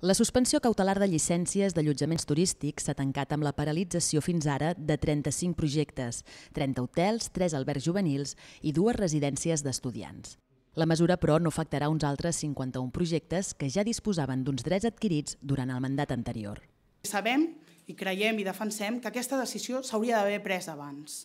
La suspensió cautelar de llicències d'allotjaments turístics s'ha tancat amb la paralització fins ara de 35 projectes, 30 hotels, 3 albergs juvenils i dues residències d'estudiants. La mesura, però, no afectarà uns altres 51 projectes que ja disposaven d'uns drets adquirits durant el mandat anterior. Sabem i creiem i defensem que aquesta decisió s'hauria d'haver pres abans.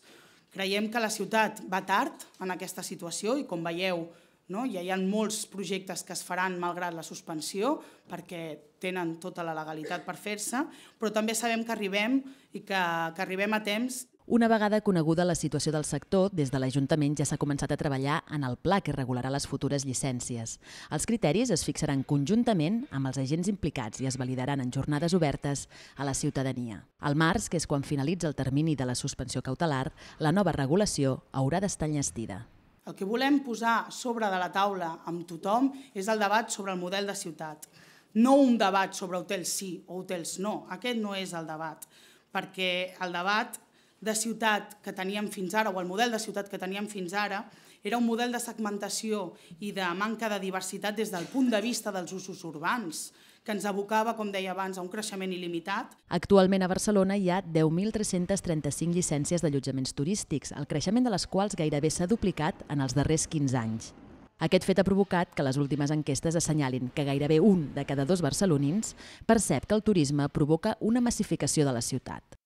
Creiem que la ciutat va tard en aquesta situació i, com veieu, no? Ja hi ha molts projectes que es faran malgrat la suspensió, perquè tenen tota la legalitat per fer-se, però també sabem que arribem i que, que arribem a temps una vegada coneguda la situació del sector, des de l'Ajuntament ja s'ha començat a treballar en el pla que regularà les futures llicències. Els criteris es fixaran conjuntament amb els agents implicats i es validaran en jornades obertes a la ciutadania. Al març, que és quan finalitza el termini de la suspensió cautelar, la nova regulació haurà d'estar enllestida. El que volem posar sobre de la taula amb tothom és el debat sobre el model de ciutat. No un debat sobre hotels sí o hotels no, aquest no és el debat, perquè el debat de ciutat que teníem fins ara, o el model de ciutat que teníem fins ara, era un model de segmentació i de manca de diversitat des del punt de vista dels usos urbans, que ens abocava, com deia abans, a un creixement il·limitat. Actualment a Barcelona hi ha 10.335 llicències d'allotjaments turístics, el creixement de les quals gairebé s'ha duplicat en els darrers 15 anys. Aquest fet ha provocat que les últimes enquestes assenyalin que gairebé un de cada dos barcelonins percep que el turisme provoca una massificació de la ciutat.